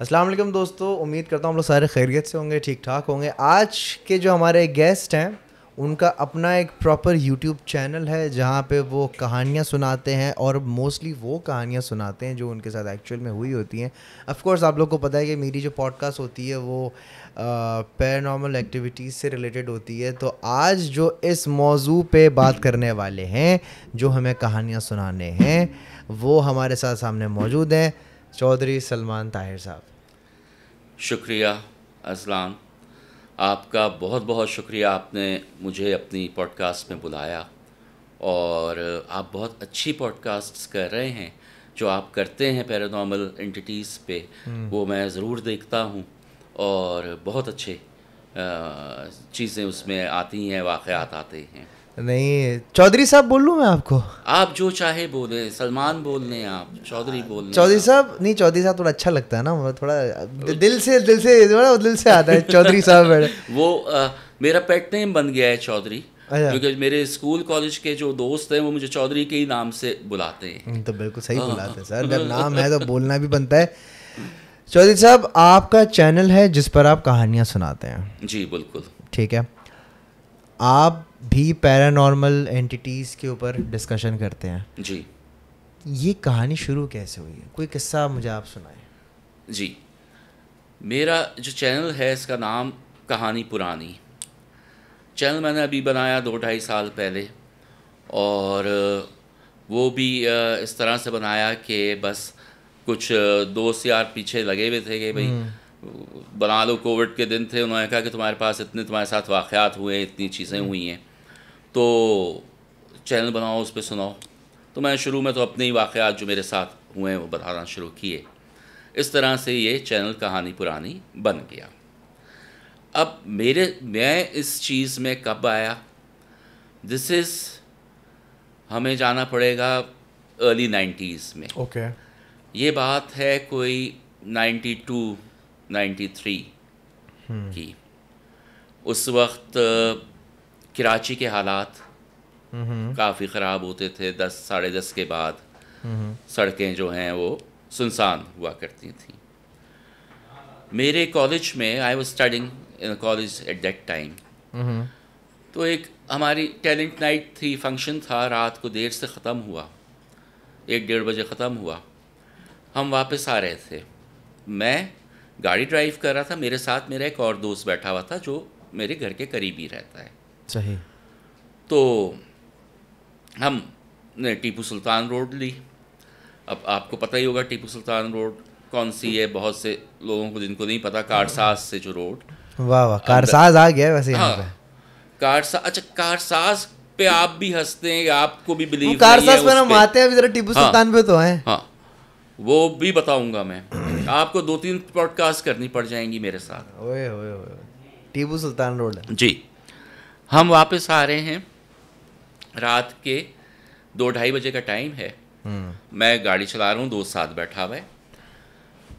असलम दोस्तों उम्मीद करता हूँ हम लोग सारे खैरियत से होंगे ठीक ठाक होंगे आज के जो हमारे गेस्ट हैं उनका अपना एक प्रॉपर यूट्यूब चैनल है जहाँ पे वो कहानियाँ सुनाते हैं और मोस्टली वो कहानियाँ सुनाते हैं जो उनके साथ एक्चुअल में हुई होती हैं अफकोर्स आप लोग को पता है कि मेरी जो पॉडकास्ट होती है वो पैरानॉर्मल एक्टिविटीज़ से रिलेटेड होती है तो आज जो इस मौजू पे बात करने वाले हैं जो हमें कहानियाँ सुनाने हैं वो हमारे साथ सामने मौजूद हैं चौधरी सलमान ताहिर साहब शुक्रिया अजलान आपका बहुत बहुत शुक्रिया आपने मुझे अपनी पॉडकास्ट में बुलाया और आप बहुत अच्छी पॉडकास्ट्स कर रहे हैं जो आप करते हैं पैरानॉमल एंटिटीज़ पे हम्म। वो मैं ज़रूर देखता हूँ और बहुत अच्छे चीज़ें उसमें आती हैं वाक़ आते हैं नहीं चौधरी साहब बोल लूँ मैं आपको आप जो चाहे बोले सलमान बोलने आप चौधरी हाँ, बोल चौधरी साहब नहीं चौधरी साहब थोड़ा अच्छा लगता है ना मतलब थोड़ा दिल से दिल से थोड़ा दिल से आता है चौधरी साहब वो आ, मेरा पेट नेम बन गया है चौधरी अच्छा। क्योंकि मेरे स्कूल कॉलेज के जो दोस्त हैं वो मुझे चौधरी के ही नाम से बुलाते हैं हम्म, तो बिल्कुल सही हाँ। बुलाते हैं सर जब नाम है तो बोलना भी बनता है चौधरी साहब आपका चैनल है जिस पर आप कहानियां सुनाते हैं जी बिल्कुल ठीक है आप भी पैरानॉर्मल एंटिटीज़ के ऊपर डिस्कशन करते हैं जी ये कहानी शुरू कैसे हुई है कोई किस्सा मुझे आप सुनाए जी मेरा जो चैनल है इसका नाम कहानी पुरानी चैनल मैंने अभी बनाया दो ढाई साल पहले और वो भी इस तरह से बनाया कि बस कुछ दोस्त यार पीछे लगे हुए थे कि भाई हम्म। बना लो कोविड के दिन थे उन्होंने कहा कि तुम्हारे पास इतने तुम्हारे साथ वाक़ात हुए इतनी चीज़ें हम्म। हुई हैं तो चैनल बनाओ उस पर सुनाओ तो मैं शुरू में तो अपने ही वाक़ जो मेरे साथ हुए हैं वो बताना शुरू किए इस तरह से ये चैनल कहानी पुरानी बन गया अब मेरे मैं इस चीज़ में कब आया दिस इज़ हमें जाना पड़ेगा अर्ली नाइन्टीज़ में ओके okay. ये बात है कोई नाइन्टी टू नाइन्टी थ्री की उस वक्त कराची के हालात काफ़ी ख़राब होते थे दस साढ़े दस के बाद सड़कें जो हैं वो सुनसान हुआ करती थी मेरे कॉलेज में I was studying in college at that time तो एक हमारी टैलेंट नाइट थी फंक्शन था रात को देर से ख़त्म हुआ एक डेढ़ बजे ख़त्म हुआ हम वापस आ रहे थे मैं गाड़ी ड्राइव कर रहा था मेरे साथ मेरा एक और दोस्त बैठा हुआ था जो मेरे घर के करीब ही रहता है सही तो हम ने टीपू सुल्तान रोड ली अब आपको पता ही होगा टीपू सुल्तान रोड कौन सी है बहुत से लोगों को जिनको नहीं पता कारसाज से जो रोड वाह वाह कारसाज आ गया वैसे हाँ, पे कारसा अच्छा कारसाज पे आप भी हंसते हैं आपको भी बिलीव कारसाज पे हम आते हैं अभी जरा टीपू हाँ, सुल्तान पे तो हैं हाँ वो भी बताऊंगा मैं आपको दो तीन पॉडकास्ट करनी पड़ जाएंगी मेरे साथ ओए ओए ओए टीपू सुल्तान रोड जी हम वापस आ रहे हैं रात के दो ढाई बजे का टाइम है हम्म। मैं गाड़ी चला रहा हूँ दोस्त साथ बैठा हुआ है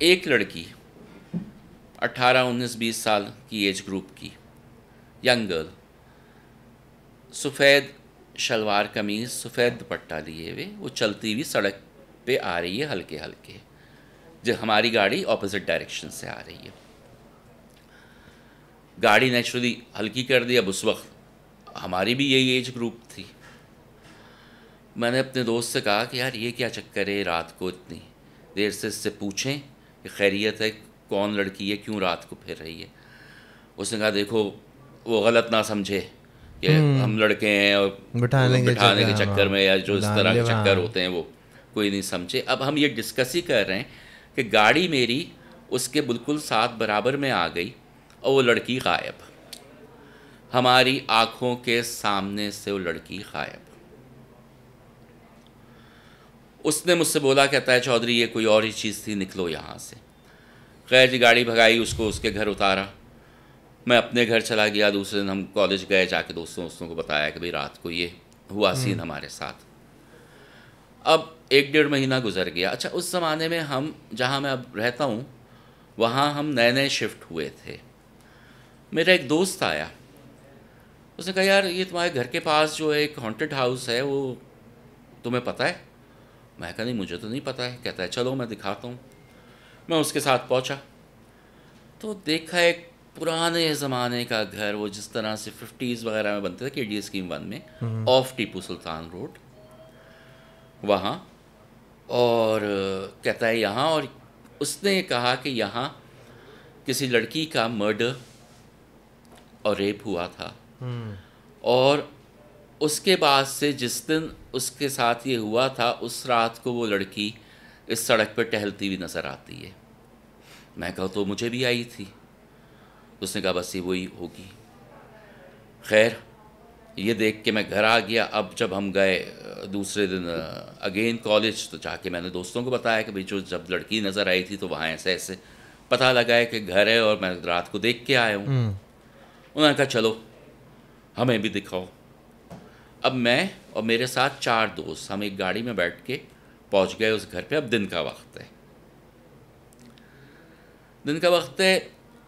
एक लड़की अट्ठारह उन्नीस बीस साल की एज ग्रुप की यंग गर्ल सफ़ेद शलवार कमीज सफ़ेद दुपट्टा लिए हुए वो चलती हुई सड़क पे आ रही है हल्के हल्के जब हमारी गाड़ी ऑपोजिट डायरेक्शन से आ रही है गाड़ी नेचुरली हल्की कर दी अब उस वक्त हमारी भी यही एज ग्रुप थी मैंने अपने दोस्त से कहा कि यार ये क्या चक्कर है रात को इतनी देर से इससे पूछें कि खैरियत है कौन लड़की है क्यों रात को फिर रही है उसने कहा देखो वो गलत ना समझे कि हम्म। हम लड़के हैं और बिठाने, बिठाने के हाँ। चक्कर में या जो इस तरह के चक्कर हाँ। होते हैं वो कोई नहीं समझे अब हम ये डिस्कस ही कर रहे हैं कि गाड़ी मेरी उसके बिल्कुल साथ बराबर में आ गई और वो लड़की गायब हमारी आंखों के सामने से वो लड़की गायब उसने मुझसे बोला कहता है चौधरी ये कोई और ही चीज़ थी निकलो यहाँ से खैर जी गाड़ी भगाई उसको उसके घर उतारा मैं अपने घर चला गया दूसरे दिन हम कॉलेज गए जाके दोस्तों दोस्तों को बताया कि भाई रात को ये हुआ हम्म। सीन हमारे साथ अब एक डेढ़ महीना गुजर गया अच्छा उस ज़माने में हम जहाँ मैं अब रहता हूँ वहाँ हम नए नए शिफ्ट हुए थे मेरा एक दोस्त आया उसने कहा यार ये तुम्हारे घर के पास जो एक हॉन्टेड हाउस है वो तुम्हें पता है मैं कहा नहीं मुझे तो नहीं पता है कहता है चलो मैं दिखाता हूँ मैं उसके साथ पहुँचा तो देखा एक पुराने ज़माने का घर वो जिस तरह से फिफ्टीज़ वगैरह में बनते थे के डी स्कीम वन में ऑफ टीपू सुल्तान रोड वहाँ और कहता है यहाँ और उसने कहा कि यहाँ किसी लड़की का मर्डर और रेप हुआ था और उसके बाद से जिस दिन उसके साथ ये हुआ था उस रात को वो लड़की इस सड़क पर टहलती हुई नज़र आती है मैं कहा तो मुझे भी आई थी उसने कहा बस ये वही होगी खैर ये देख के मैं घर आ गया अब जब हम गए दूसरे दिन अगेन कॉलेज तो जाके मैंने दोस्तों को बताया कि भाई जो जब लड़की नज़र आई थी तो वहाँ ऐसे ऐसे पता लगा है कि घर है और मैं रात को देख के आया हूँ हम्म। उन्होंने कहा चलो हमें भी दिखाओ अब मैं और मेरे साथ चार दोस्त हम एक गाड़ी में बैठ के पहुंच गए उस घर पे अब दिन का वक्त है दिन का वक्त है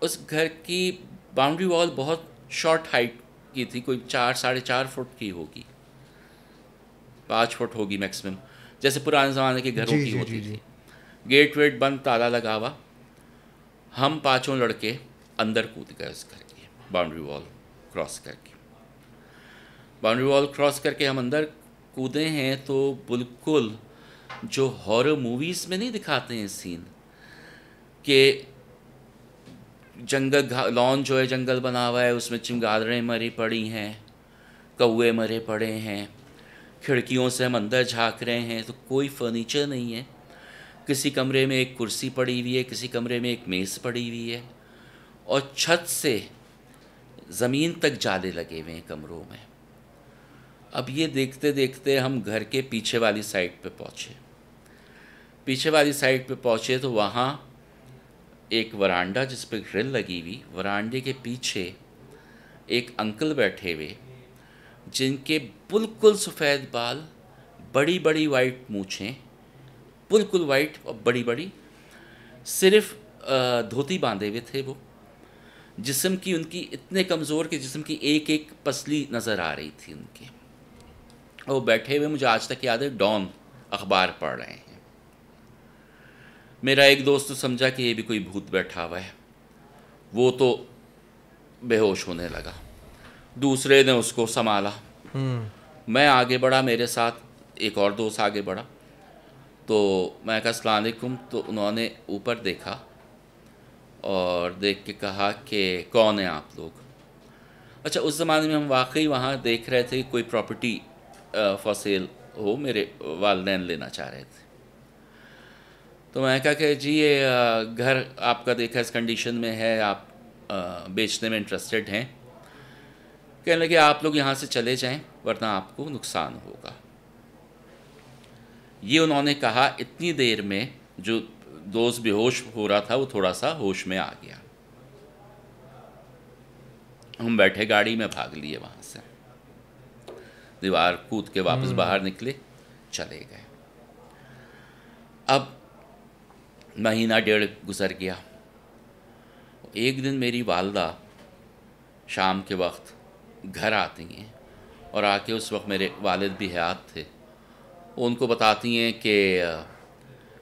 उस घर की बाउंड्री वॉल बहुत शॉर्ट हाइट की थी कोई चार साढ़े चार फुट की होगी पाँच फुट होगी मैक्सिमम जैसे पुराने ज़माने के घरों की होती थी गेट वेट बंद ताला लगा हुआ हम पांचों लड़के अंदर कूद गए उस घर की बाउंड्री वॉल क्रॉस करके बाउंड्री वॉल क्रॉस करके हम अंदर कूदे हैं तो बिल्कुल जो हॉरर मूवीज़ में नहीं दिखाते हैं सीन के जंगल लॉन जो है जंगल बना हुआ है उसमें चिमगादड़ें मरी पड़ी हैं कौए मरे पड़े हैं खिड़कियों से हम अंदर झाँक रहे हैं तो कोई फर्नीचर नहीं है किसी कमरे में एक कुर्सी पड़ी हुई है किसी कमरे में एक मेज़ पड़ी हुई है और छत से ज़मीन तक जाले लगे हुए हैं कमरों में अब ये देखते देखते हम घर के पीछे वाली साइड पे पहुँचे पीछे वाली साइड पे पहुँचे तो वहाँ एक वरांडा जिस पर ग्रिल लगी हुई वरांडे के पीछे एक अंकल बैठे हुए जिनके बिल्कुल सफ़ेद बाल बड़ी बड़ी वाइट मूछें बिल्कुल वाइट और बड़ी बड़ी सिर्फ धोती बांधे हुए थे वो जिसम की उनकी इतने कमज़ोर के जिसम की एक एक पसली नज़र आ रही थी उनके वो बैठे हुए मुझे आज तक याद है डॉन अखबार पढ़ रहे हैं मेरा एक दोस्त तो समझा कि ये भी कोई भूत बैठा हुआ है वो तो बेहोश होने लगा दूसरे ने उसको संभाला हम्म। मैं आगे बढ़ा मेरे साथ एक और दोस्त आगे बढ़ा तो मैं कहा असलकुम तो उन्होंने ऊपर देखा और देख के कहा कि कौन है आप लोग अच्छा उस ज़माने में हम वाकई वहाँ देख रहे थे कोई प्रॉपर्टी फसील सेल हो मेरे वालदेन लेना चाह रहे थे तो मैं कहा कि जी ये घर आपका देखा इस कंडीशन में है आप बेचने में इंटरेस्टेड हैं कहने लगे आप लोग यहाँ से चले जाएं वरना आपको नुकसान होगा ये उन्होंने कहा इतनी देर में जो दोस्त बेहोश हो रहा था वो थोड़ा सा होश में आ गया हम बैठे गाड़ी में भाग लिए वहाँ दीवार कूद के वापस हम्म। बाहर निकले चले गए अब महीना डेढ़ गुजर गया एक दिन मेरी वालदा शाम के वक्त घर आती हैं और आके उस वक्त मेरे वालिद भी हयात थे उनको बताती हैं कि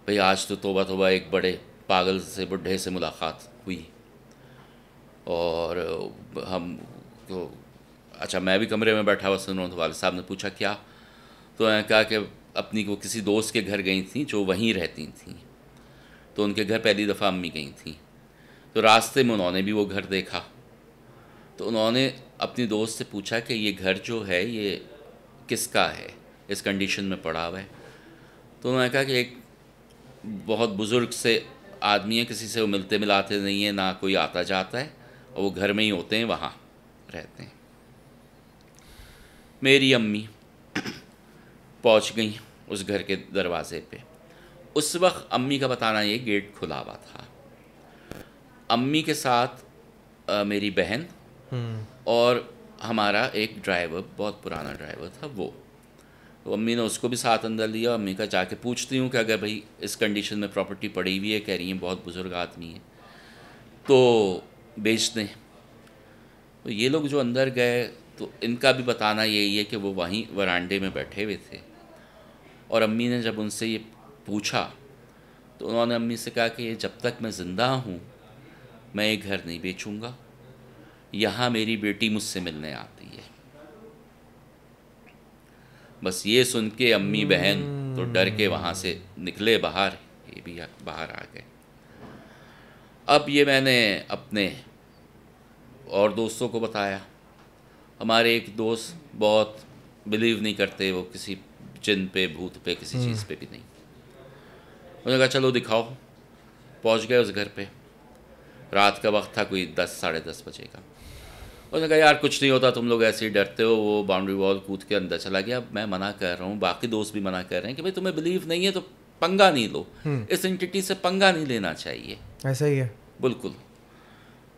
भाई आज तो तोबा तोबा एक बड़े पागल से बुढ़े से मुलाकात हुई और हम तो अच्छा मैं भी कमरे में बैठा हुआ सुन रहा हूँ तो साहब ने पूछा क्या तो मैंने कहा कि अपनी वो किसी दोस्त के घर गई थी जो वहीं रहती थी तो उनके घर पहली दफ़ा अम्मी गई थी तो रास्ते में उन्होंने भी वो घर देखा तो उन्होंने अपनी दोस्त से पूछा कि ये घर जो है ये किसका है इस कंडीशन में पड़ा हुआ है तो उन्होंने कहा कि एक बहुत बुज़ुर्ग से आदमी है किसी से वो मिलते मिलाते नहीं है ना कोई आता जाता है और वो घर में ही होते हैं वहाँ रहते हैं मेरी अम्मी पहुंच गई उस घर के दरवाज़े पे उस वक्त अम्मी का बताना ये गेट खुला हुआ था अम्मी के साथ आ, मेरी बहन हम्म। और हमारा एक ड्राइवर बहुत पुराना ड्राइवर था वो तो अम्मी ने उसको भी साथ अंदर लिया अम्मी का जाके पूछती हूँ कि अगर भाई इस कंडीशन में प्रॉपर्टी पड़ी हुई है कह रही हैं बहुत बुज़ुर्ग आदमी है तो बेच दें तो ये लोग जो अंदर गए तो इनका भी बताना यही है कि वो वहीं वरांडे में बैठे हुए थे और अम्मी ने जब उनसे ये पूछा तो उन्होंने अम्मी से कहा कि ये जब तक मैं ज़िंदा हूँ मैं ये घर नहीं बेचूँगा यहाँ मेरी बेटी मुझसे मिलने आती है बस ये सुन के अम्मी बहन तो डर के वहाँ से निकले बाहर ये भी बाहर आ गए अब ये मैंने अपने और दोस्तों को बताया हमारे एक दोस्त बहुत बिलीव नहीं करते वो किसी चिन्ह पे भूत पे किसी चीज़ हम्म। पे भी नहीं उन्होंने कहा चलो दिखाओ पहुंच गए उस घर पे रात का वक्त था कोई दस साढ़े दस बजे का उसने कहा यार कुछ नहीं होता तुम लोग ऐसे ही डरते हो वो बाउंड्री वॉल कूद के अंदर चला गया मैं मना कर रहा हूँ बाकी दोस्त भी मना कर रहे हैं कि भाई तुम्हें बिलीव नहीं है तो पंगा नहीं लो हम्म। इस एंटिटी से पंगा नहीं लेना चाहिए ऐसा ही है बिल्कुल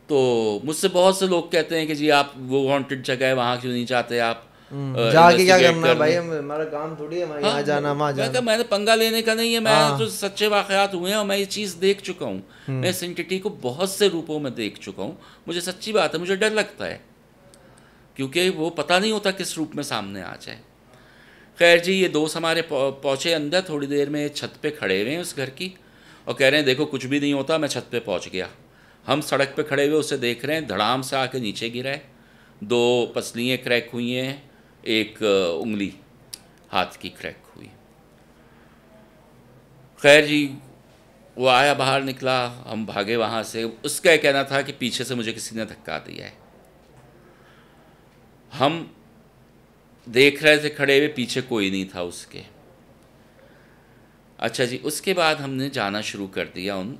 तो मुझसे बहुत से लोग कहते हैं कि जी आप वो वांटेड जगह है वहाँ क्यों नहीं चाहते आप हम्म, जाके क्या करना भाई हमारा काम थोड़ी है हाँ, जाना वहाँ जाना मैंने पंगा लेने का नहीं है मैं हाँ। तो सच्चे वाकयात हुए हैं और मैं ये चीज़ देख चुका हूँ हम्म। मैं इस को बहुत से रूपों में देख चुका हूँ मुझे सच्ची बात है मुझे डर लगता है क्योंकि वो पता नहीं होता किस रूप में सामने आ जाए खैर जी ये दोस्त हमारे पहुँचे अंदर थोड़ी देर में छत पे खड़े हुए हैं उस घर की और कह रहे हैं देखो कुछ भी नहीं होता मैं छत पे पहुँच गया हम सड़क पे खड़े हुए उसे देख रहे हैं धड़ाम से आके नीचे गिरा है दो पसलियाँ क्रैक हुई हैं एक उंगली हाथ की क्रैक हुई खैर जी वो आया बाहर निकला हम भागे वहाँ से उसका यह कहना था कि पीछे से मुझे किसी ने धक्का दिया है हम देख रहे थे खड़े हुए पीछे कोई नहीं था उसके अच्छा जी उसके बाद हमने जाना शुरू कर दिया उन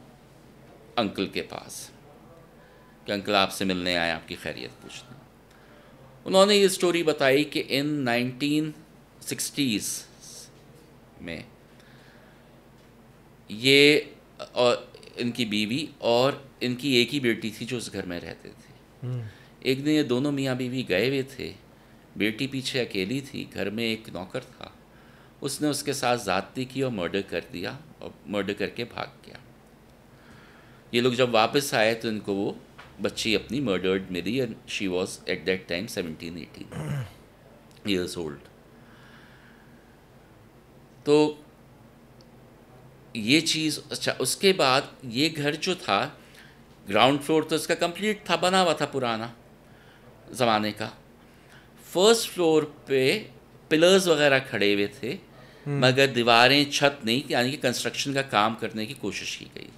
अंकल के पास कि अंकल आपसे मिलने आए आपकी खैरियत पूछना उन्होंने ये स्टोरी बताई कि इन सिक्सटीज में ये और इनकी बीवी और इनकी एक ही बेटी थी जो उस घर में रहते थे हम्म। एक दिन ये दोनों मियाँ बीवी गए हुए थे बेटी पीछे अकेली थी घर में एक नौकर था उसने उसके साथ ज़्यादती की और मर्डर कर दिया और मर्डर करके भाग गया ये लोग जब वापस आए तो इनको वो बच्ची अपनी murdered Mary and she was at that time seventeen eighteen years old तो ये चीज़ अच्छा उसके बाद ये घर जो था ग्राउंड फ्लोर तो इसका कंप्लीट था बना हुआ था पुराना ज़माने का फर्स्ट फ्लोर पे पिलर्स वगैरह खड़े हुए थे हम्म। मगर दीवारें छत नहीं यानी कि कंस्ट्रक्शन का काम करने की कोशिश की गई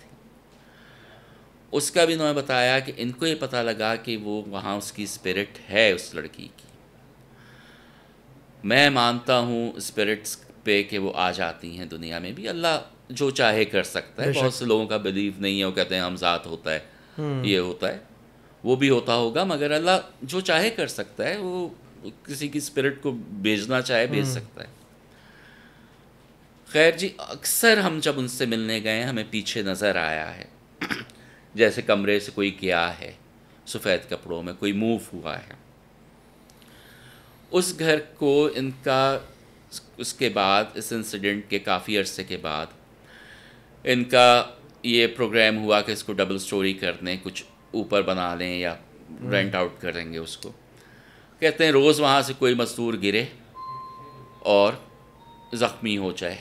उसका भी उन्होंने बताया कि इनको ये पता लगा कि वो वहाँ उसकी स्पिरिट है उस लड़की की मैं मानता हूँ स्पिरिट्स पे कि वो आ जाती हैं दुनिया में भी अल्लाह जो चाहे कर सकता है बहुत से लोगों का बिलीव नहीं है वो कहते हैं हम जात होता है हम्म। ये होता है वो भी होता होगा मगर अल्लाह जो चाहे कर सकता है वो किसी की स्पिरिट को भेजना चाहे भेज हम्म। सकता है खैर जी अक्सर हम जब उनसे मिलने गए हमें पीछे नज़र आया है जैसे कमरे से कोई गया है सफ़ेद कपड़ों में कोई मूव हुआ है उस घर को इनका उसके बाद इस इंसिडेंट के काफ़ी अरसे के बाद इनका ये प्रोग्राम हुआ कि इसको डबल स्टोरी कर दें कुछ ऊपर बना लें या रेंट हम्म। आउट करेंगे उसको कहते हैं रोज़ वहाँ से कोई मजदूर गिरे और ज़ख्मी हो जाए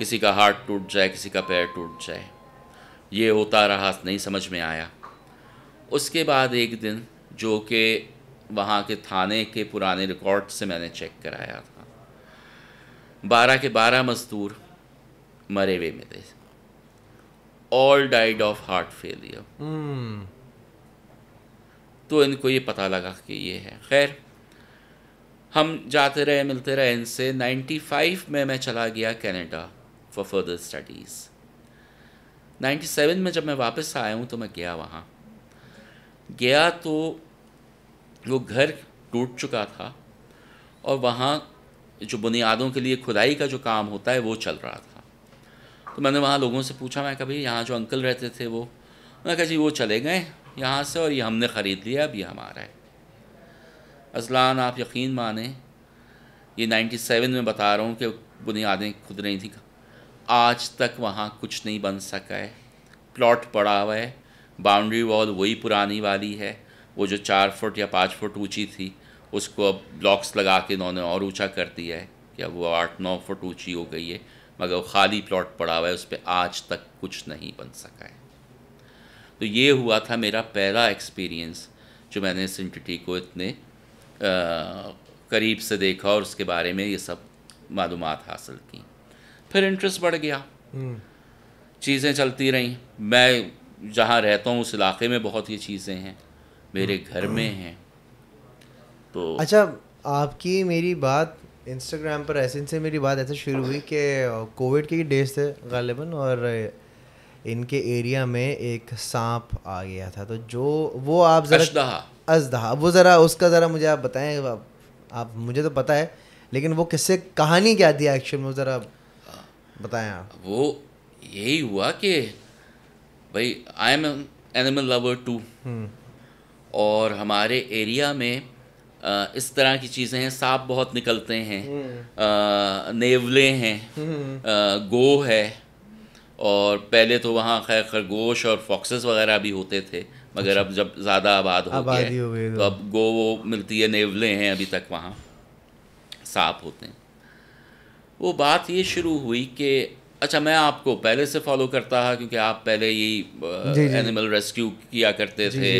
किसी का हार्ट टूट जाए किसी का पैर टूट जाए ये होता रहा नहीं समझ में आया उसके बाद एक दिन जो कि वहाँ के थाने के पुराने रिकॉर्ड से मैंने चेक कराया था बारह के बारह मज़दूर मरे हुए में थे all died of heart failure तो इनको ये पता लगा कि ये है खैर हम जाते रहे मिलते रहे इनसे 95 में मैं चला गया Canada for further studies ninety seven में जब मैं वापस आया हूँ तो मैं गया वहाँ गया तो वो घर टूट चुका था और वहाँ जो बुनियादों के लिए खुदाई का जो काम होता है वो चल रहा था तो मैंने वहाँ लोगों से पूछा मैं कभी यहाँ जो अंकल रहते थे वो मैं कहा जी वो चले गए यहाँ से और ये हमने ख़रीद लिया अभी हमारा है अजलान आप यकीन माने ये 97 में बता रहा हूँ कि बुनियादें खुद नहीं थी आज तक वहाँ कुछ नहीं बन सका है प्लॉट पड़ा हुआ है बाउंड्री वॉल वही पुरानी वाली है वो जो चार फुट या पाँच फुट ऊंची थी उसको अब ब्लॉक्स लगा के इन्होंने और ऊंचा कर दिया है कि अब वो आठ नौ फुट ऊंची हो गई है मगर वो खाली प्लॉट पड़ा हुआ है उस पर आज तक कुछ नहीं बन सका है तो ये हुआ था मेरा पहला एक्सपीरियंस जो मैंने सिंटिटी को इतने आ, करीब से देखा और उसके बारे में ये सब मालूम हासिल की फिर इंटरेस्ट बढ़ गया हम्म। चीज़ें चलती रहीं मैं जहाँ रहता हूँ उस इलाके में बहुत ये चीज़ें हैं मेरे हम्म। घर में हैं तो अच्छा आपकी मेरी बात इंस्टाग्राम पर ऐसे से मेरी बात ऐसे शुरू हुई कि कोविड के डेज थे गालिबा और इनके एरिया में एक सांप आ गया था तो जो वो आप जरा अजदहा वो ज़रा उसका ज़रा मुझे आप बताएं आप, आप मुझे तो पता है लेकिन वो किससे कहानी क्या थी एक्चुअल में ज़रा बताएं आप वो यही हुआ कि भाई I am animal lover too और हमारे एरिया में आ, इस तरह की चीज़ें हैं सांप बहुत निकलते हैं आ, हम्म। नेवले हैं आ, हम्म। गो है और पहले तो वहाँ खैर खरगोश और फॉक्सेस वगैरह भी होते थे मगर अच्छा। अब जब ज़्यादा आबाद हो गया तो अब गो वो मिलती है नेवले हैं अभी तक वहाँ सांप होते हैं वो बात ये शुरू हुई कि अच्छा मैं आपको पहले से फॉलो करता था क्योंकि आप पहले यही एनिमल रेस्क्यू किया करते थे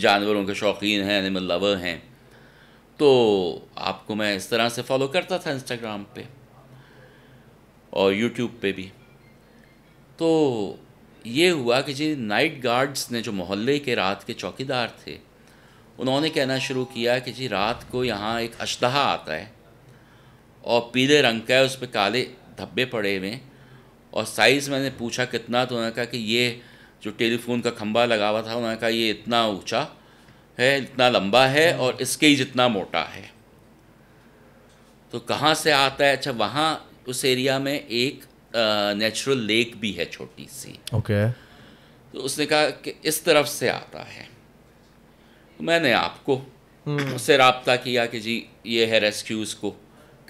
जानवरों के शौकीन हैं एनिमल लवर हैं तो आपको मैं इस तरह से फॉलो करता था इंस्टाग्राम पे और यूट्यूब पे भी तो ये हुआ कि जी नाइट गार्ड्स ने जो मोहल्ले के रात के चौकीदार थे उन्होंने कहना शुरू किया कि जी रात को यहाँ एक अशदहा आता है और पीले रंग का है उस पर काले धब्बे पड़े हुए हैं और साइज़ मैंने पूछा कितना तो उन्होंने कहा कि ये जो टेलीफोन का खम्बा लगा हुआ था उन्होंने कहा ये इतना ऊंचा है इतना लंबा है और इसके ही जितना मोटा है तो कहाँ से आता है अच्छा वहाँ उस एरिया में एक नेचुरल लेक भी है छोटी सी ओके okay. तो उसने कहा कि इस तरफ से आता है तो मैंने आपको हम्म। उससे रबता किया कि जी ये है रेस्क्यूज़ को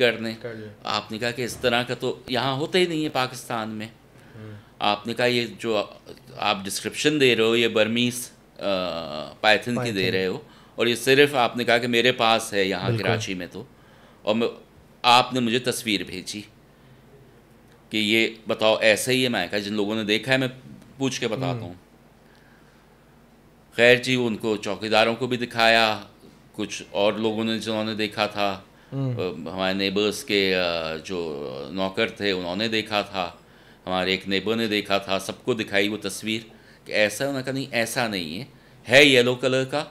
कर दें आपने कहा कि इस तरह का तो यहाँ होता ही नहीं है पाकिस्तान में हम्म। आपने कहा ये जो आप डिस्क्रिप्शन दे रहे हो ये बर्मीस पाइथन की दे रहे हो और ये सिर्फ आपने कहा कि मेरे पास है यहाँ कराची में तो और मैं आपने मुझे तस्वीर भेजी कि ये बताओ ऐसे ही है मैं कहा जिन लोगों ने देखा है मैं पूछ के बताता हम्म। हूँ खैर जी उनको चौकीदारों को भी दिखाया कुछ और लोगों ने जिन्होंने देखा था हम्म। हमारे नेबर्स के जो नौकर थे उन्होंने देखा था हमारे एक नेबर ने देखा था सबको दिखाई वो तस्वीर कि ऐसा उन्होंने कहा नहीं ऐसा नहीं है है येलो कलर का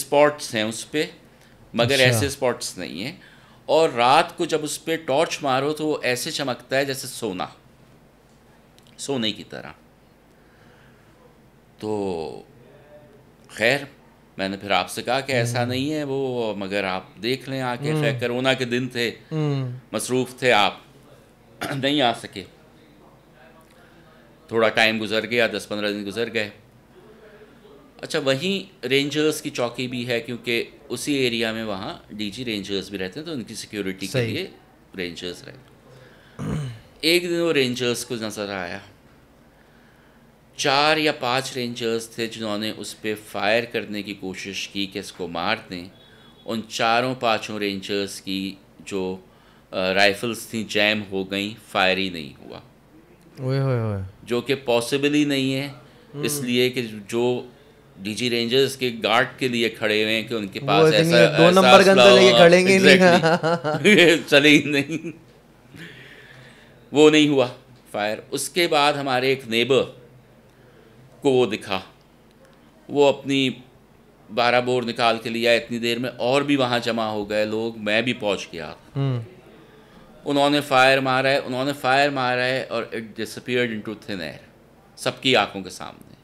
स्पॉट्स हैं उस पर मगर अच्छा। ऐसे स्पॉट्स नहीं हैं और रात को जब उस पर टॉर्च मारो तो वो ऐसे चमकता है जैसे सोना सोने की तरह तो खैर मैंने फिर आपसे कहा कि ऐसा हम्म। नहीं है वो मगर आप देख लें आके हम्म। खैर कोरोना के दिन थे हम्म। मसरूफ़ थे आप नहीं आ सके थोड़ा टाइम गुजर गया दस पंद्रह दिन गुजर गए अच्छा वहीं रेंजर्स की चौकी भी है क्योंकि उसी एरिया में वहाँ डीजी रेंजर्स भी रहते हैं तो उनकी सिक्योरिटी के लिए रेंजर्स रहते एक दिन वो रेंजर्स को नज़र आया चार या पांच रेंजर्स थे जिन्होंने उस पर फायर करने की कोशिश की कि इसको मार दें उन चारों पांचों रेंजर्स की जो राइफल्स थी जैम हो गई फायर ही नहीं हुआ वे वे वे। जो कि पॉसिबल ही नहीं है हम्म। इसलिए कि जो डीजी रेंजर्स के गार्ड के लिए खड़े हुए हैं कि उनके पास ऐसा दो नंबर गन तो लेके खड़ेंगे नहीं चले ही नहीं वो नहीं हुआ फायर उसके बाद हमारे एक नेबर सबको वो दिखा वो अपनी बारह बोर निकाल के लिया इतनी देर में और भी वहाँ जमा हो गए लोग मैं भी पहुँच गया हम्म। उन्होंने फायर मारा है उन्होंने फायर मारा है और it disappeared to thin air सबकी आंखों के सामने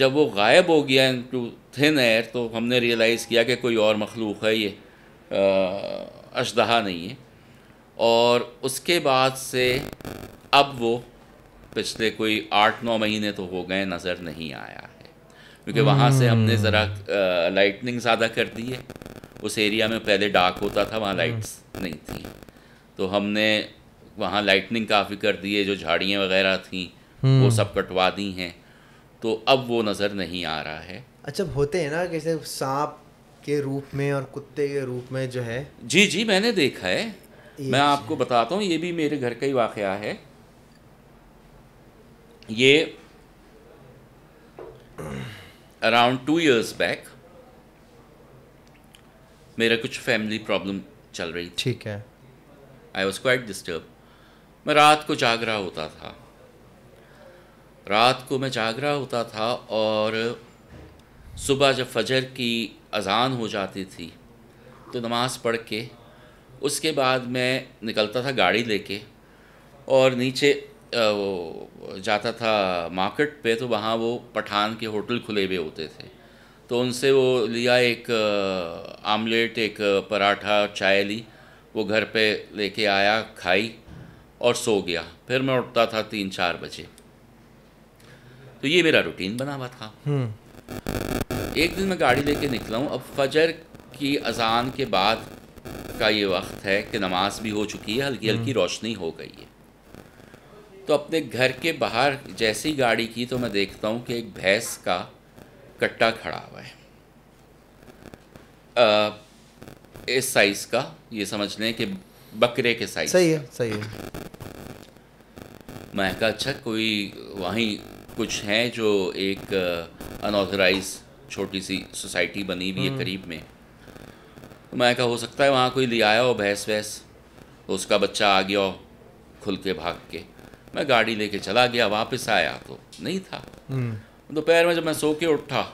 जब वो गायब हो गया इन टू थिन एयर तो हमने रियलाइज़ किया कि कोई और मखलूक है ये अशदहा नहीं है और उसके बाद से अब वो पिछले कोई आठ नौ महीने तो हो गए नज़र नहीं आया है क्योंकि वहाँ से हमने ज़रा लाइटनिंग ज़्यादा कर दी है उस एरिया में पहले डार्क होता था वहाँ लाइट्स हम्म। नहीं थी तो हमने वहाँ लाइटनिंग काफ़ी कर दी है जो झाड़ियाँ वगैरह थी वो हम्म। सब कटवा दी हैं तो अब वो नज़र नहीं आ रहा है अच्छा होते हैं ना कैसे सांप के रूप में और कुत्ते के रूप में जो है जी जी मैंने देखा है मैं आपको बताता हूँ ये भी मेरे घर का ही वाक़ है ये अराउंड टू इयर्स बैक मेरा कुछ फैमिली प्रॉब्लम चल रही ठीक है आई वॉज क्वाइट डिस्टर्ब मैं रात को जाग रहा होता था रात को मैं जाग रहा होता था और सुबह जब फजर की अजान हो जाती थी तो नमाज़ पढ़ के उसके बाद मैं निकलता था गाड़ी लेके और नीचे वो जाता था मार्केट पे तो वहाँ वो पठान के होटल खुले हुए होते थे तो उनसे वो लिया एक आमलेट एक पराठा चाय ली वो घर पे लेके आया खाई और सो गया फिर मैं उठता था तीन चार बजे तो ये मेरा रूटीन बना हुआ था हम्म। एक दिन मैं गाड़ी लेके निकला हूँ अब फजर की अजान के बाद का ये वक्त है कि नमाज भी हो चुकी है हल्की हल्की हम्म। रोशनी हो गई है तो अपने घर के बाहर जैसी गाड़ी की तो मैं देखता हूँ कि एक भैंस का कट्टा खड़ा हुआ है आ, इस साइज़ का ये समझ लें कि बकरे के साइज सही है सही है मैं कहा अच्छा कोई वहीं कुछ हैं जो एक अनऑथराइज छोटी सी सोसाइटी बनी हुई है हम्म। करीब में तो मैं कहा हो सकता है वहाँ कोई ले आया हो भैंस वैस तो उसका बच्चा आ गया हो खुल के भाग के मैं गाड़ी लेके चला गया वापस आया तो नहीं था हम्म। दोपहर में जब मैं सो के उठा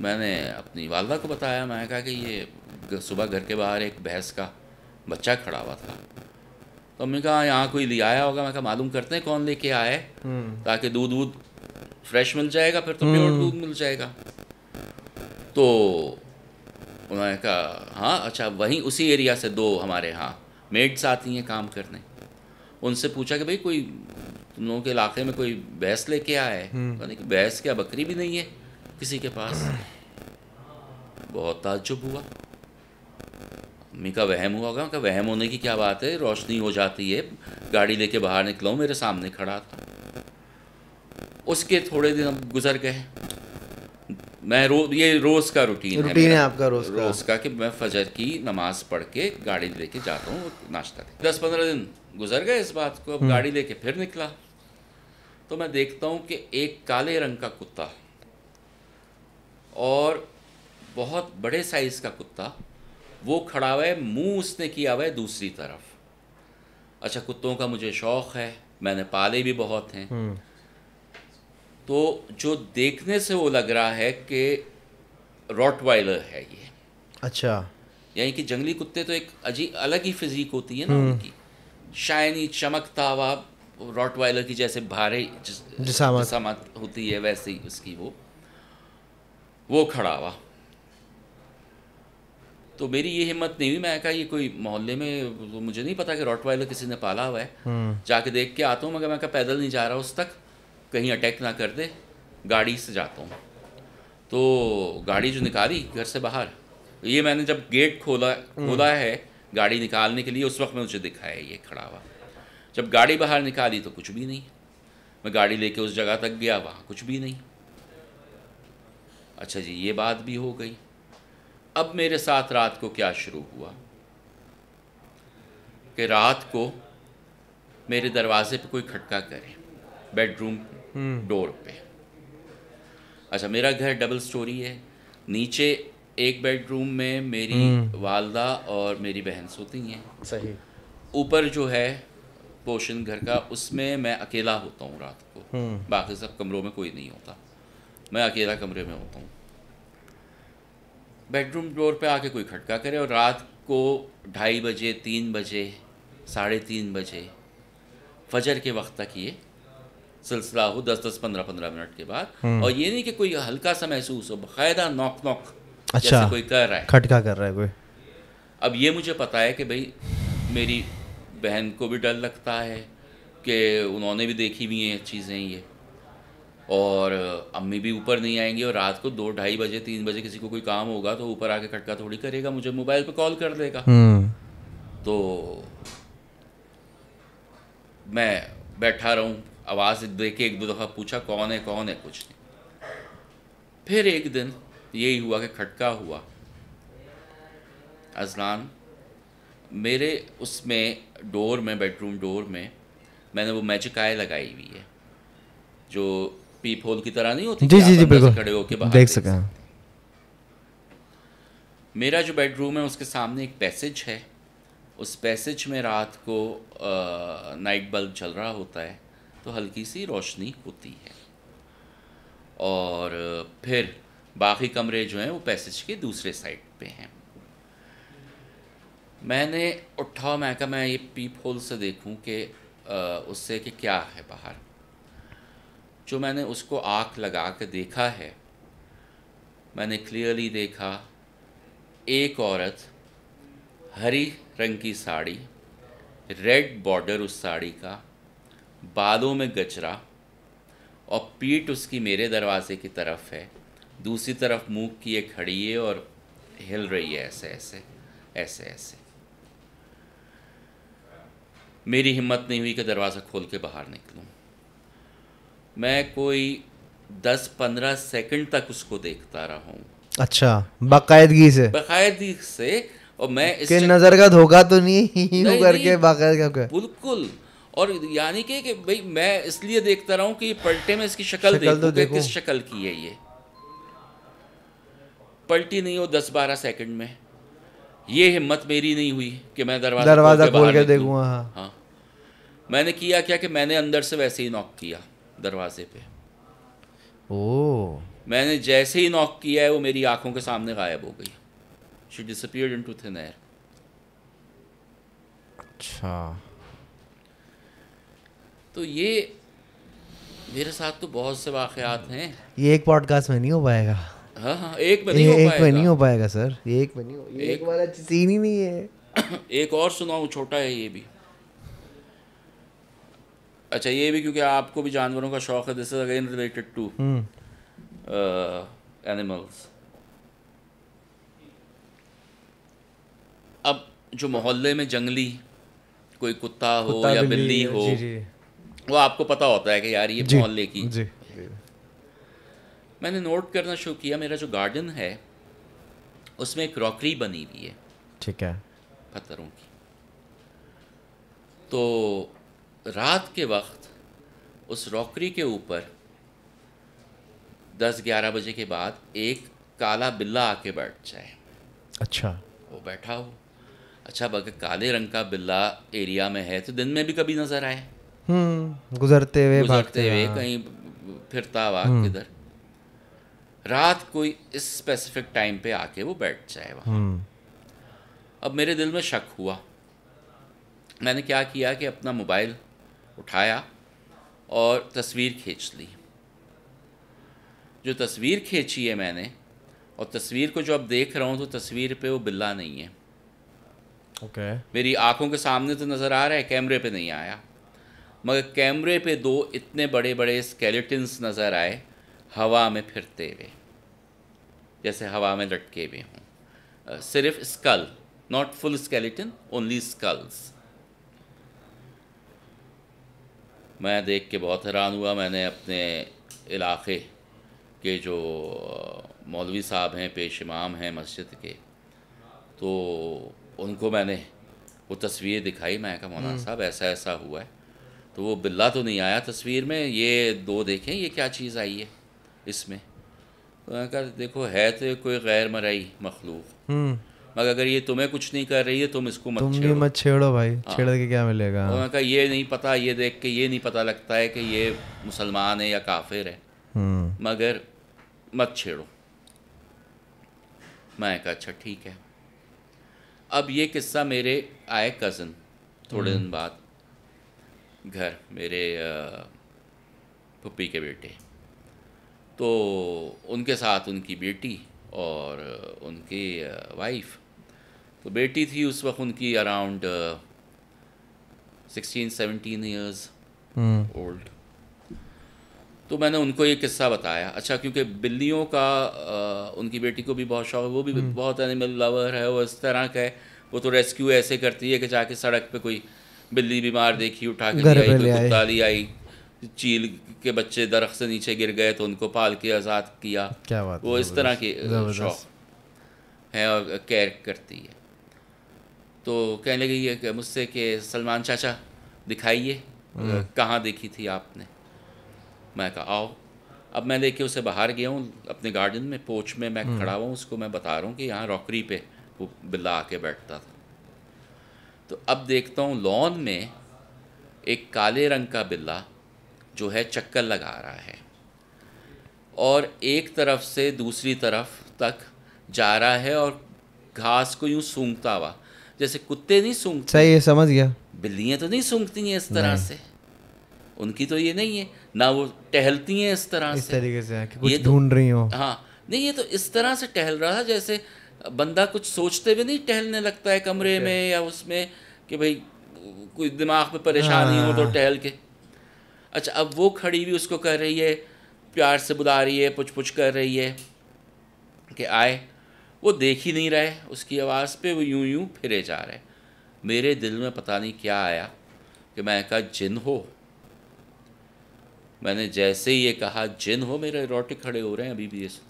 मैंने अपनी वालदा को बताया मैंने कहा कि ये सुबह घर के बाहर एक भैंस का बच्चा खड़ा हुआ था तो हमने कहा यहाँ कोई ले आया होगा मैं कहा मालूम करते हैं कौन लेके आए हम्म। ताकि दूध वूध फ्रेश मिल जाएगा फिर तो प्योर हम्म। दूध मिल जाएगा तो उन्होंने कहा हाँ अच्छा वहीं उसी एरिया से दो हमारे यहाँ मेड्स आती हैं काम करने उनसे पूछा कि भाई कोई लोगों के इलाके में कोई भैंस लेके आया है यानी हम्म। कि भैंस क्या बकरी भी नहीं है किसी के पास बहुत ताजुब हुआ मम्मी का वहम हुआ होगा वहम होने की क्या बात है रोशनी हो जाती है गाड़ी लेके बाहर निकलो मेरे सामने खड़ा था उसके थोड़े दिन अब गुजर गए मैं रो ये रोज का रूटीन है रूटीन है आपका रोज का रोज का कि मैं फजर की नमाज पढ़ के गाड़ी लेके जाता हूँ नाश्ता दस पंद्रह दिन गुजर गए इस बात को अब हम्म। गाड़ी लेके फिर निकला तो मैं देखता हूँ कि एक काले रंग का कुत्ता और बहुत बड़े साइज़ का कुत्ता वो खड़ा हुआ है मुंह उसने किया हुआ है दूसरी तरफ अच्छा कुत्तों का मुझे शौक़ है मैंने पाले भी बहुत हैं हम्म। तो जो देखने से वो लग रहा है कि रॉटवाइलर है ये अच्छा यानी कि जंगली कुत्ते तो एक अजीब अलग ही फिजीक होती है ना हम्म। उनकी शाइनी चमकता हुआ रॉट वायलर की जैसे भारी जसामत जसामत होती है वैसे ही उसकी वो वो खड़ा हुआ तो मेरी ये हिम्मत नहीं हुई मैं कहा ये कोई मोहल्ले में तो मुझे नहीं पता कि रॉट वायलर किसी ने पाला हुआ है हम्म। जाके देख के आता हूँ मगर मैं कहा पैदल नहीं जा रहा उस तक कहीं अटैक ना कर दे गाड़ी से जाता हूँ तो गाड़ी जो निकाली घर से बाहर ये मैंने जब गेट खोला हम्म। खोला है गाड़ी निकालने के लिए उस वक्त में मुझे दिखा है ये खड़ा हुआ जब गाड़ी बाहर निकाली तो कुछ भी नहीं मैं गाड़ी लेके उस जगह तक गया वहाँ कुछ भी नहीं अच्छा जी ये बात भी हो गई अब मेरे साथ रात को क्या शुरू हुआ कि रात को मेरे दरवाजे पे कोई खटका करे बेडरूम हम्म। डोर पे अच्छा मेरा घर डबल स्टोरी है नीचे एक बेडरूम में मेरी हम्म। वालदा और मेरी बहन सोती हैं सही ऊपर जो है पोर्शन घर का उसमें मैं अकेला होता हूँ रात को हम्म। बाकी सब कमरों में कोई नहीं होता मैं अकेला कमरे में होता हूँ बेडरूम डोर पे आके कोई खटका करे और रात को ढाई बजे तीन बजे साढ़े तीन बजे फजर के वक्त तक ये सिलसिला हो दस दस पंद्रह पंद्रह मिनट के बाद हम्म। और ये नहीं कि कोई हल्का सा महसूस हो बायदा नॉक नॉक अच्छा कोई कर रहा है खटका कर रहा है कोई अब ये मुझे पता है कि भाई मेरी बहन को भी डर लगता है कि उन्होंने भी देखी हुई हैं चीज़ें ये और अम्मी भी ऊपर नहीं आएंगी और रात को दो ढाई बजे तीन बजे किसी को कोई काम होगा तो ऊपर आके खटका थोड़ी करेगा मुझे मोबाइल पे कॉल कर देगा हम्म। तो मैं बैठा रहूं आवाज़ दे के एक दो दफ़ा पूछा कौन है कौन है कुछ नहीं फिर एक दिन यही हुआ कि खटका हुआ अजलान मेरे उसमें डोर में बेडरूम डोर में मैंने वो मैजिक आय लगाई हुई है जो पीप होल की तरह नहीं होती जी जी जी बिल्कुल खड़े होके बाहर देख सकें हाँ। मेरा जो बेडरूम है उसके सामने एक पैसेज है उस पैसेज में रात को आ, नाइट बल्ब चल रहा होता है तो हल्की सी रोशनी होती है और फिर बाकी कमरे जो हैं वो पैसेज के दूसरे साइड पे हैं मैंने उठा मैं कहा मैं ये पीप होल से देखूं कि उससे कि क्या है बाहर जो मैंने उसको आँख लगा के देखा है मैंने क्लियरली देखा एक औरत हरी रंग की साड़ी रेड बॉर्डर उस साड़ी का बालों में गचरा और पीठ उसकी मेरे दरवाजे की तरफ है दूसरी तरफ मुंह किए खड़ी है और हिल रही है ऐसे ऐसे ऐसे ऐसे मेरी हिम्मत नहीं हुई कि दरवाज़ा खोल के बाहर निकलूँ मैं कोई दस पंद्रह सेकंड तक उसको देखता रहा हूँ अच्छा बाकायदगी से बाकायदगी से और मैं इस नज़र का धोखा तो नहीं, नहीं करके बाकायदा बिल्कुल और यानी कि कि भाई मैं इसलिए देखता रहा हूँ कि पलटे में इसकी शक्ल तो देखूं, तो किस शक्ल की है ये पलटी नहीं हो दस बारह सेकंड में ये हिम्मत मेरी नहीं हुई कि मैं दरवाजा दरवाजा खोल के देखूँ हाँ हाँ मैंने किया क्या कि मैंने अंदर से वैसे ही नॉक किया दरवाजे पे ओ मैंने जैसे ही नॉक किया है वो मेरी आंखों के सामने गायब हो गई she disappeared into thin air अच्छा तो ये मेरे साथ तो बहुत से वाकयात हैं ये एक पॉडकास्ट में नहीं हो पाएगा हाँ हाँ एक में नहीं हो पाएगा एक सर एक में नहीं एक वाला सीन ही नहीं है एक और सुनाऊँ छोटा है ये भी अच्छा ये भी क्योंकि आपको भी जानवरों का शौक है this is again related to animals अब जो मोहल्ले में जंगली कोई कुत्ता हो या बिल्ली हो जी, जी. वो आपको पता होता है कि यार ये मोहल्ले की जी, मैंने नोट करना शुरू किया मेरा जो गार्डन है उसमें एक क्रॉकरी बनी हुई है ठीक है पत्थरों की तो रात के वक्त उस रॉकरी के ऊपर दस ग्यारह बजे के बाद एक काला बिल्ला आके बैठ जाए अच्छा वो बैठा हो अच्छा अगर काले रंग का बिल्ला एरिया में है तो दिन में भी कभी नजर आए हम्म, गुजरते हुए गुजरते हुए कहीं फिरता हुआ किधर रात कोई इस स्पेसिफिक टाइम पे आके वो बैठ जाए वहाँ हम्म। अब मेरे दिल में शक हुआ मैंने क्या किया कि अपना मोबाइल उठाया और तस्वीर खींच ली जो तस्वीर खींची है मैंने और तस्वीर को जो अब देख रहा हूँ तो तस्वीर पे वो बिल्ला नहीं है ओके okay. मेरी आंखों के सामने तो नज़र आ रहा है कैमरे पे नहीं आया मगर कैमरे पे दो इतने बड़े बड़े स्केलेटन्स नज़र आए हवा में फिरते हुए जैसे हवा में लटके हुए हों सिर्फ skull not full skeleton only skulls मैं देख के बहुत हैरान हुआ मैंने अपने इलाके के जो मौलवी साहब हैं पेश इमाम हैं मस्जिद के तो उनको मैंने वो तस्वीर दिखाई मैं कहा मौलाना हम्म। साहब ऐसा ऐसा हुआ है तो वो बिल्ला तो नहीं आया तस्वीर में ये दो देखें ये क्या चीज़ आई है इसमें तो कहा देखो है तो कोई गैर मराई मखलूक हम्म। मगर अगर ये तुम्हें कुछ नहीं कर रही है तुम इसको मत तुम छेड़ो मत छेड़ो भाई हाँ। छेड़ के क्या मिलेगा तो कहा ये नहीं पता ये देख के ये नहीं पता लगता है कि ये मुसलमान है या काफिर है हम्म। मगर मत छेड़ो मैं कहा अच्छा ठीक है अब ये किस्सा मेरे आए कज़न थोड़े हम्म। दिन बाद घर मेरे पप्पी के बेटे तो उनके साथ उनकी बेटी और उनकी वाइफ तो बेटी थी उस वक्त उनकी around sixteen seventeen years old तो मैंने उनको ये किस्सा बताया अच्छा क्योंकि बिल्लियों का आ, उनकी बेटी को भी बहुत शौक है वो भी hmm. बहुत एनिमल लवर है वो इस तरह का है वो तो रेस्क्यू ऐसे करती है कि जाके सड़क पे कोई बिल्ली बीमार देखी उठा के ली आई कुत्ता ली आई चील के बच्चे दरख्त से नीचे गिर गए तो उनको पाल के आज़ाद किया क्या बात वो इस तरह के शौक है और कैर करती है तो कहने लगी मुझसे कि सलमान चाचा दिखाइए हम्म। कहाँ देखी थी आपने मैं कहा आओ अब मैं लेके उसे बाहर गया हूँ अपने गार्डन में पोच में मैं हम्म। खड़ा हुआ उसको मैं बता रहा हूँ कि यहाँ रॉकरी पे वो बिल्ला आके बैठता था तो अब देखता हूँ लॉन में एक काले रंग का बिल्ला जो है चक्कर लगा रहा है और एक तरफ से दूसरी तरफ तक जा रहा है और घास को यूं सूंघता हुआ जैसे कुत्ते नहीं सूंघते सही है समझ गया बिल्लियाँ तो नहीं सूंघती हैं इस तरह से उनकी तो ये नहीं है ना वो टहलती हैं इस तरह इस से तरीके से कि कुछ तो- ढूंढ तो, रही हो हाँ नहीं ये तो इस तरह से टहल रहा है जैसे बंदा कुछ सोचते हुए नहीं टहलने लगता है कमरे में या उसमें कि भाई कोई दिमाग में परेशानी हो तो हाँ। टहल के अच्छा अब वो खड़ी भी उसको कर रही है प्यार से बुला रही है पुछ पुछ कर रही है कि आए वो देख ही नहीं रहे उसकी आवाज़ पे वो यूं यूं फिरे जा रहे मेरे दिल में पता नहीं क्या आया कि मैं कहा जिन हो मैंने जैसे ही ये कहा जिन हो मेरे रोटे खड़े हो रहे हैं अभी भी इस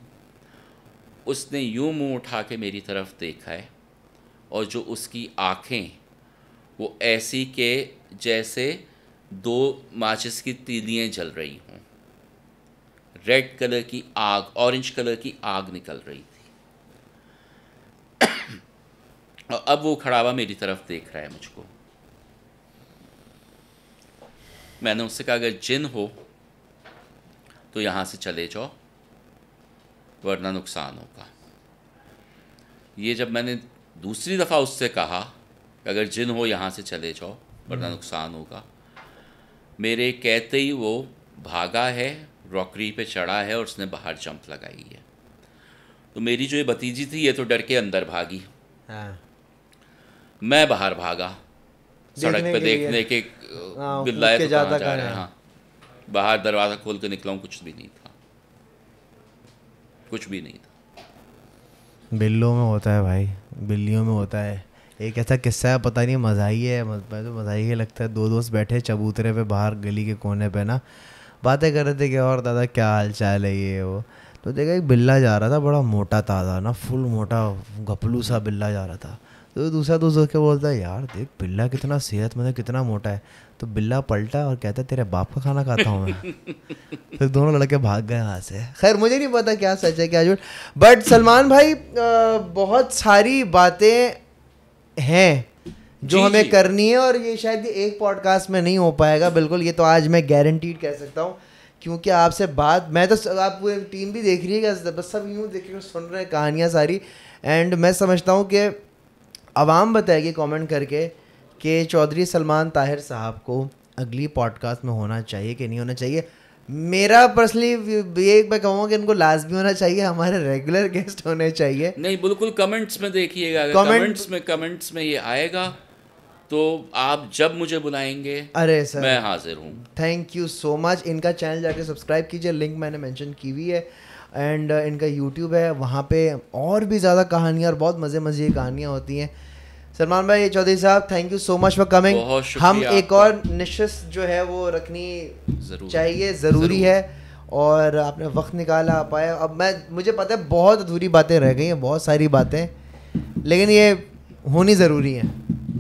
उसने यूं मुंह उठा के मेरी तरफ देखा है और जो उसकी आँखें वो ऐसी के जैसे दो माचिस की तीलियाँ जल रही हों रेड कलर की आग ऑरेंज कलर की आग निकल रही थी और अब वो खड़ावा मेरी तरफ देख रहा है मुझको मैंने उससे कहा अगर जिन हो तो यहां से चले जाओ वरना नुकसान होगा ये जब मैंने दूसरी दफ़ा उससे कहा अगर जिन हो यहाँ से चले जाओ वरना हम्म। नुकसान होगा मेरे कहते ही वो भागा है रॉकरी पे चढ़ा है और उसने बाहर जंप लगाई है तो मेरी जो ये भतीजी थी ये तो डर के अंदर भागी हाँ। मैं बाहर भागा सड़क पे देखने के हाँ, बिल्ला तो जा रहे हैं हाँ बाहर दरवाज़ा खोल के निकला कुछ भी नहीं था कुछ भी नहीं था बिल्लों में होता है भाई बिल्लियों में होता है एक ऐसा किस्सा है पता नहीं मज़ा ही है मैं तो मज़ा ही लगता है दो दोस्त बैठे चबूतरे पे बाहर गली के कोने पे ना बातें कर रहे थे कि और दादा क्या हाल चाल है ये वो तो देखा एक बिल्ला जा रहा था बड़ा मोटा ताज़ा ना फुल मोटा घपलू सा बिल्ला जा रहा था तो दूसरा दोस्त उसके बोलता है यार देख बिल्ला कितना सेहतमंद मतलब है कितना मोटा है तो बिल्ला पलटा और कहता है तेरे बाप का खाना खाता हूँ मैं फिर तो दोनों लड़के भाग गए वहाँ से खैर मुझे नहीं पता क्या सच है क्या झूठ बट सलमान भाई बहुत सारी बातें हैं जो जी, हमें जी. करनी है और ये शायद एक पॉडकास्ट में नहीं हो पाएगा बिल्कुल ये तो आज मैं गारंटीड कह सकता हूँ क्योंकि आपसे बात मैं तो आप पूरी टीम भी देख रही है बस सब यूँ देख रही सुन रहे हैं कहानियाँ सारी एंड मैं समझता हूँ कि आवाम बताएगी कमेंट करके कि चौधरी सलमान ताहिर साहब को अगली पॉडकास्ट में होना चाहिए कि नहीं होना चाहिए मेरा पर्सनली ये मैं कहूँगा कि इनको लाजमी होना चाहिए हमारे रेगुलर गेस्ट होने चाहिए नहीं बिल्कुल कमेंट्स में देखिएगा कमेंट्स में कमेंट्स में ये आएगा तो आप जब मुझे बुलाएंगे अरे सर मैं हाजिर हूँ थैंक यू सो मच इनका चैनल जाके सब्सक्राइब कीजिए लिंक मैंने मेंशन की हुई है एंड uh, इनका यूट्यूब है वहाँ पे और भी ज़्यादा कहानियाँ और बहुत मज़े मज़े कहानियाँ होती हैं सलमान भाई Chaudhary sahab thank you so much for coming हम एक और निश्चित जो है वो रखनी जरूर। चाहिए ज़रूरी है और आपने वक्त निकाला पाया अब मैं मुझे पता है बहुत अधूरी बातें रह गई हैं बहुत सारी बातें लेकिन ये होनी ज़रूरी है